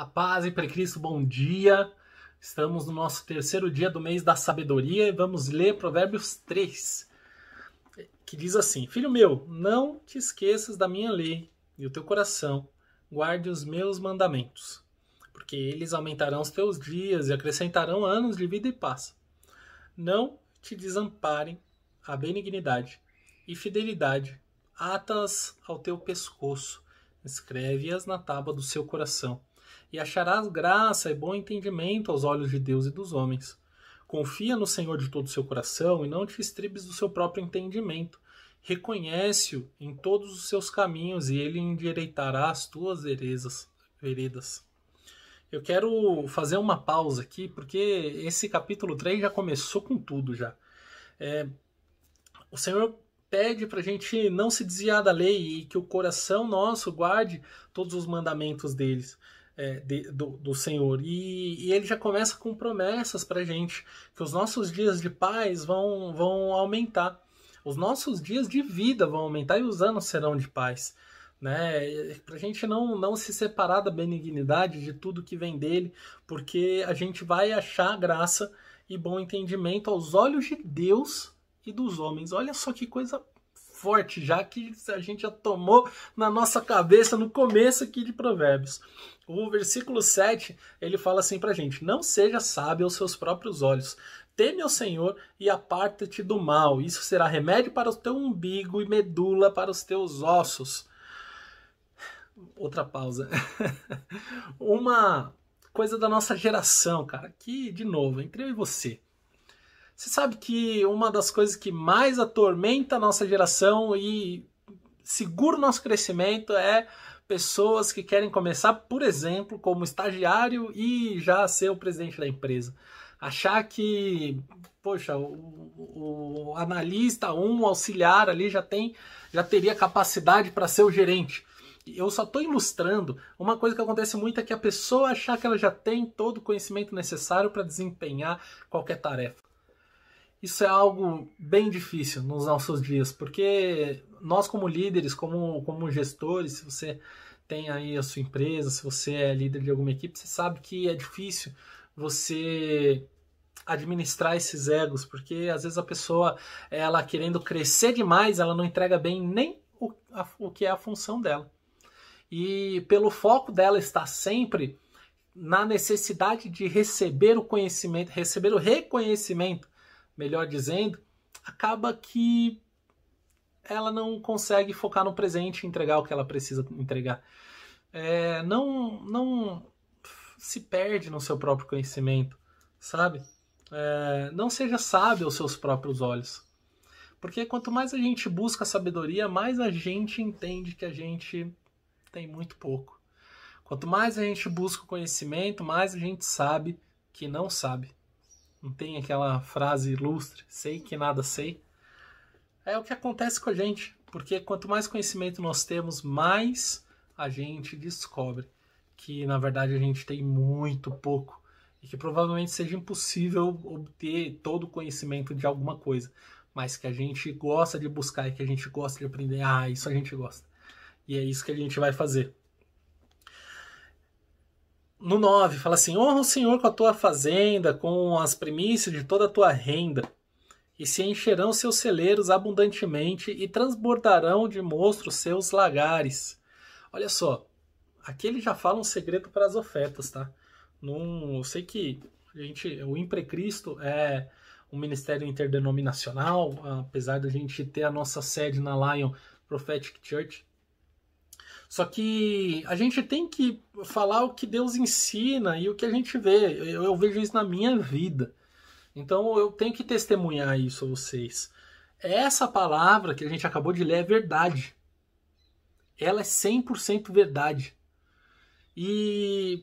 A paz e Cristo, bom dia. Estamos no nosso terceiro dia do mês da sabedoria e vamos ler Provérbios 3, que diz assim: Filho meu, não te esqueças da minha lei e o teu coração guarde os meus mandamentos, porque eles aumentarão os teus dias e acrescentarão anos de vida e paz. Não te desamparem a benignidade e fidelidade, atas ao teu pescoço, escreve-as na tábua do seu coração e acharás graça e bom entendimento aos olhos de Deus e dos homens. Confia no Senhor de todo o seu coração e não te estribes do seu próprio entendimento. Reconhece-o em todos os seus caminhos e ele endireitará as tuas veredas. Eu quero fazer uma pausa aqui, porque esse capítulo 3 já começou com tudo já. É, o Senhor pede para a gente não se desviar da lei e que o coração nosso guarde todos os mandamentos deles é, de, do, do, Senhor. E, e, ele já começa com promessas para gente que os nossos dias de paz vão, vão aumentar, os nossos dias de vida vão aumentar e os anos serão de paz. Né? Para a gente não, não se separar da benignidade, de tudo que vem dele, porque a gente vai achar graça e bom entendimento aos olhos de Deus e dos homens. Olha só que coisa forte já que a gente já tomou na nossa cabeça no começo aqui de Provérbios. O versículo 7, ele fala assim pra gente: "Não seja sábio aos seus próprios olhos. Teme ao Senhor e aparta-te do mal. Isso será remédio para o teu umbigo e medula para os teus ossos." Outra pausa. Uma coisa da nossa geração, cara, que de novo, entre eu e você, você sabe que uma das coisas que mais atormenta a nossa geração e segura o nosso crescimento é pessoas que querem começar, por exemplo, como estagiário e já ser o presidente da empresa. Achar que, poxa, o, o analista um, auxiliar ali já tem, já teria capacidade para ser o gerente. Eu só estou ilustrando uma coisa que acontece muito é que a pessoa achar que ela já tem todo o conhecimento necessário para desempenhar qualquer tarefa. Isso é algo bem difícil nos nossos dias, porque nós como líderes, como, como gestores, se você tem aí a sua empresa, se você é líder de alguma equipe, você sabe que é difícil você administrar esses egos, porque às vezes a pessoa, ela querendo crescer demais, ela não entrega bem nem o, a, o que é a função dela. E pelo foco dela estar sempre na necessidade de receber o conhecimento, receber o reconhecimento melhor dizendo, acaba que ela não consegue focar no presente e entregar o que ela precisa entregar. É, não, não se perde no seu próprio conhecimento, sabe? É, não seja sábio aos seus próprios olhos. Porque quanto mais a gente busca sabedoria, mais a gente entende que a gente tem muito pouco. Quanto mais a gente busca o conhecimento, mais a gente sabe que não sabe. Não tem aquela frase ilustre, sei que nada sei. É o que acontece com a gente, porque quanto mais conhecimento nós temos, mais a gente descobre que na verdade a gente tem muito pouco e que provavelmente seja impossível obter todo o conhecimento de alguma coisa, mas que a gente gosta de buscar e que a gente gosta de aprender. Ah, isso a gente gosta. E é isso que a gente vai fazer no 9, fala assim: honra o Senhor com a tua fazenda, com as primícias de toda a tua renda, e se encherão seus celeiros abundantemente e transbordarão de monstros seus lagares. Olha só, aqui ele já fala um segredo para as ofertas, tá? Num, eu sei que a gente, o Imprecristo é um ministério interdenominacional, apesar de a gente ter a nossa sede na Lion Prophetic Church, só que a gente tem que falar o que Deus ensina e o que a gente vê. Eu, eu vejo isso na minha vida. Então eu tenho que testemunhar isso a vocês. Essa palavra que a gente acabou de ler é verdade. Ela é 100% verdade. E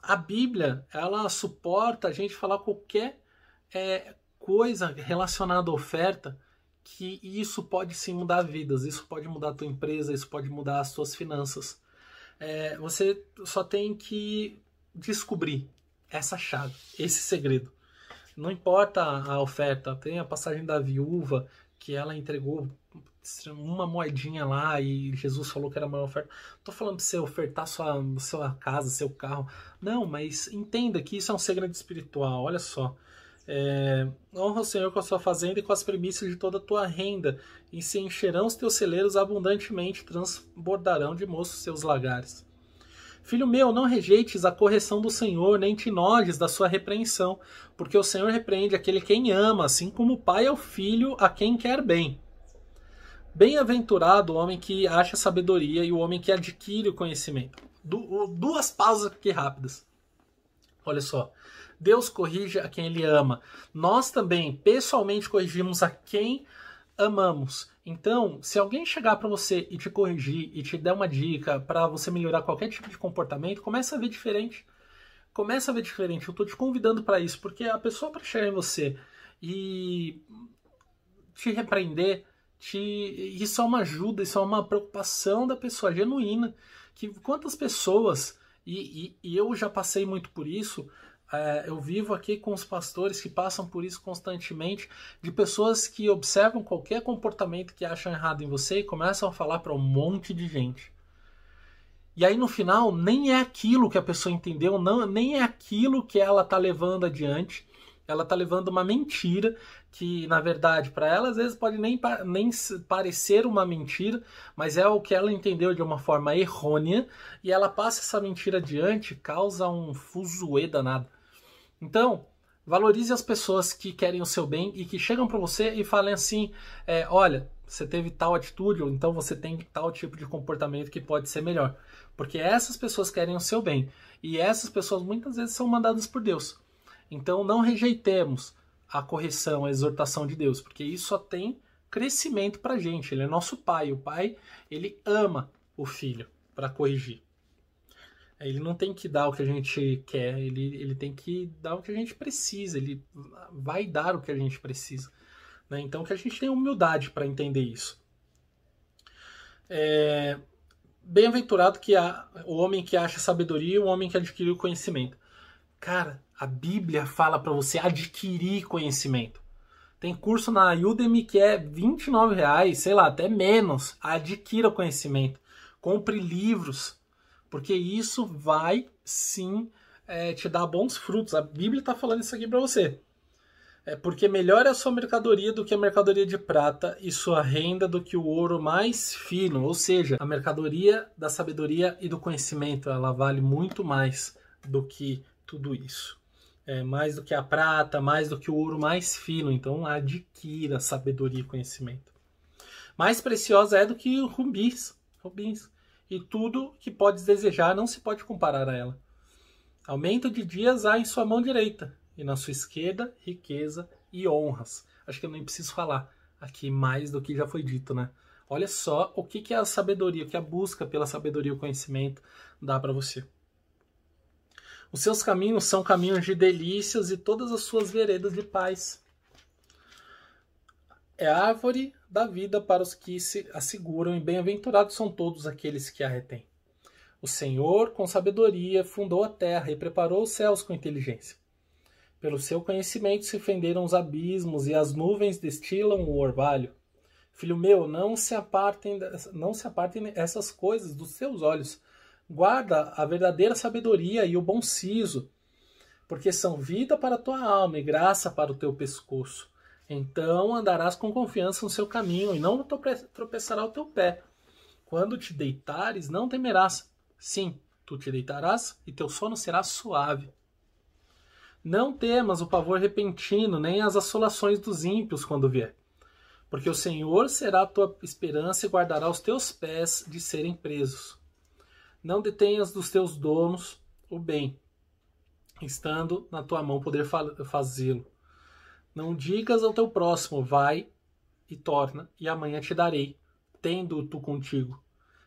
a Bíblia, ela suporta a gente falar qualquer é, coisa relacionada à oferta que isso pode sim mudar vidas, isso pode mudar a tua empresa, isso pode mudar as tuas finanças. É, você só tem que descobrir essa chave, esse segredo. Não importa a oferta, tem a passagem da viúva que ela entregou uma moedinha lá e Jesus falou que era uma oferta. Tô falando para você ofertar sua, sua casa, seu carro. Não, mas entenda que isso é um segredo espiritual. Olha só, é, honra o Senhor com a sua fazenda e com as primícias de toda a tua renda, e se encherão os teus celeiros abundantemente, transbordarão de moço seus lagares. Filho meu, não rejeites a correção do Senhor, nem te nodes da sua repreensão, porque o Senhor repreende aquele quem ama, assim como o pai ao é filho a quem quer bem. Bem-aventurado o homem que acha sabedoria e o homem que adquire o conhecimento. Du duas pausas aqui rápidas. Olha só. Deus corrige a quem ele ama. Nós também, pessoalmente, corrigimos a quem amamos. Então, se alguém chegar para você e te corrigir e te der uma dica para você melhorar qualquer tipo de comportamento, começa a ver diferente. Começa a ver diferente. Eu estou te convidando para isso, porque a pessoa para chegar em você e te repreender, te... isso é uma ajuda, isso é uma preocupação da pessoa genuína. Que quantas pessoas e, e, e eu já passei muito por isso. É, eu vivo aqui com os pastores que passam por isso constantemente, de pessoas que observam qualquer comportamento que acham errado em você e começam a falar para um monte de gente. E aí no final nem é aquilo que a pessoa entendeu, não, nem é aquilo que ela tá levando adiante ela tá levando uma mentira que, na verdade, para ela às vezes pode nem, nem parecer uma mentira, mas é o que ela entendeu de uma forma errônea e ela passa essa mentira adiante, causa um fuzuê danado. Então, valorize as pessoas que querem o seu bem e que chegam para você e falem assim: é, olha, você teve tal atitude, ou então você tem tal tipo de comportamento que pode ser melhor. Porque essas pessoas querem o seu bem e essas pessoas muitas vezes são mandadas por Deus. Então não rejeitemos a correção, a exortação de Deus, porque isso só tem crescimento para gente. Ele é nosso pai. O pai ele ama o filho para corrigir. É, ele não tem que dar o que a gente quer, ele, ele tem que dar o que a gente precisa, ele vai dar o que a gente precisa. Né? Então que a gente tenha humildade para entender isso. É, Bem-aventurado que há o homem que acha sabedoria e o homem que adquiriu conhecimento. Cara, a Bíblia fala para você adquirir conhecimento. Tem curso na Udemy que é R$ sei lá, até menos. Adquira conhecimento. Compre livros, porque isso vai sim é, te dar bons frutos. A Bíblia está falando isso aqui para você. É porque melhor é a sua mercadoria do que a mercadoria de prata e sua renda do que o ouro mais fino. Ou seja, a mercadoria da sabedoria e do conhecimento ela vale muito mais do que tudo isso é, mais do que a prata, mais do que o ouro mais fino. Então adquira sabedoria e conhecimento. Mais preciosa é do que rubis, rubins. E tudo que podes desejar não se pode comparar a ela. Aumento de dias há em sua mão direita, e na sua esquerda, riqueza e honras. Acho que eu nem preciso falar aqui mais do que já foi dito, né? Olha só o que, que a sabedoria, o que a busca pela sabedoria e o conhecimento dá para você. Os seus caminhos são caminhos de delícias e todas as suas veredas de paz. É árvore da vida para os que se asseguram, e bem-aventurados são todos aqueles que a retêm. O Senhor, com sabedoria, fundou a terra e preparou os céus com inteligência. Pelo seu conhecimento se fenderam os abismos e as nuvens destilam o orvalho. Filho meu, não se apartem, não se apartem essas coisas dos seus olhos, Guarda a verdadeira sabedoria e o bom siso, porque são vida para a tua alma e graça para o teu pescoço. Então andarás com confiança no seu caminho e não tropeçará o teu pé. Quando te deitares, não temerás. Sim, tu te deitarás e teu sono será suave. Não temas o pavor repentino, nem as assolações dos ímpios quando vier. Porque o Senhor será a tua esperança e guardará os teus pés de serem presos. Não detenhas dos teus donos o bem, estando na tua mão poder fazê-lo. Não digas ao teu próximo, vai e torna, e amanhã te darei, tendo tu contigo.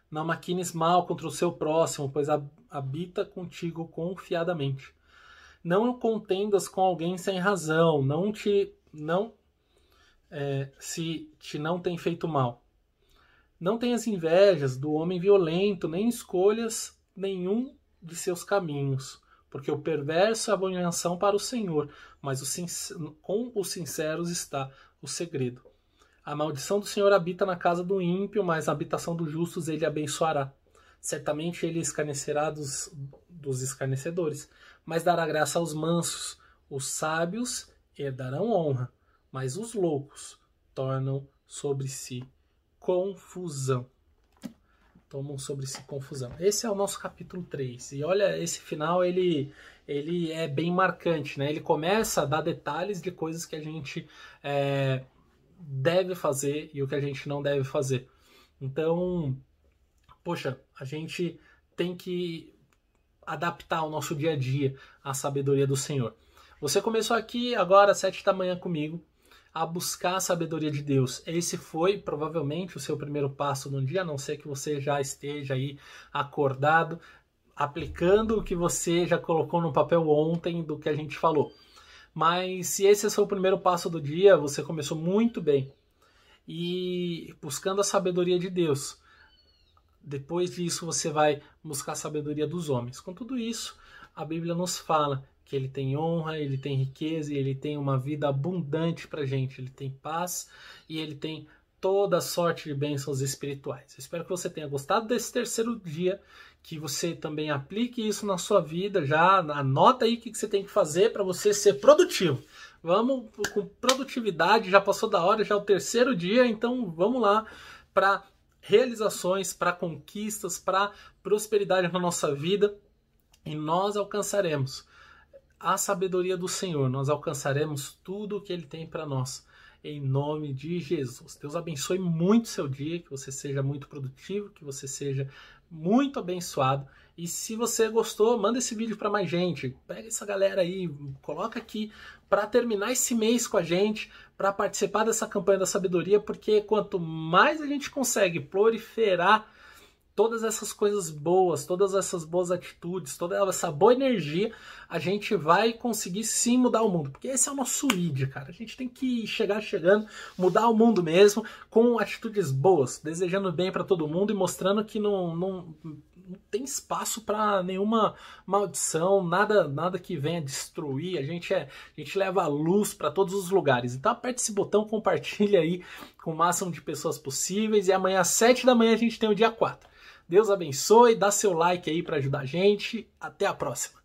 Não maquines mal contra o seu próximo, pois habita contigo confiadamente. Não contendas com alguém sem razão, não te não é, se te não tem feito mal. Não tenhas invejas do homem violento, nem escolhas nenhum de seus caminhos, porque o perverso é abominação para o Senhor, mas o sincero, com os sinceros está o segredo. A maldição do Senhor habita na casa do ímpio, mas a habitação dos justos ele abençoará. Certamente ele escarnecerá dos, dos escarnecedores, mas dará graça aos mansos. Os sábios herdarão honra, mas os loucos tornam sobre si confusão. Tomam sobre si confusão. Esse é o nosso capítulo 3. E olha, esse final ele, ele é bem marcante, né? Ele começa a dar detalhes de coisas que a gente é, deve fazer e o que a gente não deve fazer. Então, poxa, a gente tem que adaptar o nosso dia a dia à sabedoria do Senhor. Você começou aqui agora às sete da manhã comigo a buscar a sabedoria de Deus. Esse foi provavelmente o seu primeiro passo no dia, a não ser que você já esteja aí acordado, aplicando o que você já colocou no papel ontem do que a gente falou. Mas se esse é o seu primeiro passo do dia, você começou muito bem e buscando a sabedoria de Deus. Depois disso, você vai buscar a sabedoria dos homens. Com tudo isso, a Bíblia nos fala que ele tem honra, ele tem riqueza e ele tem uma vida abundante para gente. Ele tem paz e ele tem toda sorte de bênçãos espirituais. Eu espero que você tenha gostado desse terceiro dia, que você também aplique isso na sua vida. Já anota aí o que você tem que fazer para você ser produtivo. Vamos com produtividade, já passou da hora, já é o terceiro dia, então vamos lá para realizações, para conquistas, para prosperidade na nossa vida e nós alcançaremos a sabedoria do Senhor, nós alcançaremos tudo o que Ele tem para nós. Em nome de Jesus. Deus abençoe muito seu dia, que você seja muito produtivo, que você seja muito abençoado. E se você gostou, manda esse vídeo para mais gente. Pega essa galera aí, coloca aqui para terminar esse mês com a gente, para participar dessa campanha da sabedoria, porque quanto mais a gente consegue proliferar todas essas coisas boas, todas essas boas atitudes, toda essa boa energia, a gente vai conseguir sim mudar o mundo. Porque esse é o nosso ID, cara. A gente tem que chegar chegando, mudar o mundo mesmo, com atitudes boas, desejando bem para todo mundo e mostrando que não, não, não tem espaço para nenhuma maldição, nada nada que venha destruir. A gente é, a gente leva a luz para todos os lugares. Então aperte esse botão, compartilha aí com o máximo de pessoas possíveis e amanhã às 7 da manhã a gente tem o dia 4. Deus abençoe, dá seu like aí para ajudar a gente. Até a próxima.